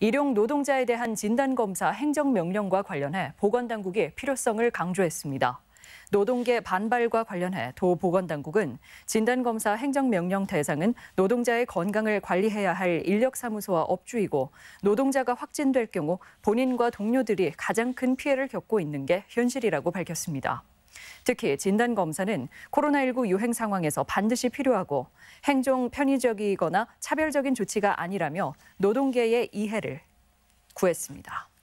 일용 노동자에 대한 진단검사 행정명령과 관련해 보건당국이 필요성을 강조했습니다. 노동계 반발과 관련해 도 보건당국은 진단검사 행정명령 대상은 노동자의 건강을 관리해야 할 인력사무소와 업주이고 노동자가 확진될 경우 본인과 동료들이 가장 큰 피해를 겪고 있는 게 현실이라고 밝혔습니다. 특히 진단검사는 코로나19 유행 상황에서 반드시 필요하고 행정 편의적이거나 차별적인 조치가 아니라며 노동계의 이해를 구했습니다.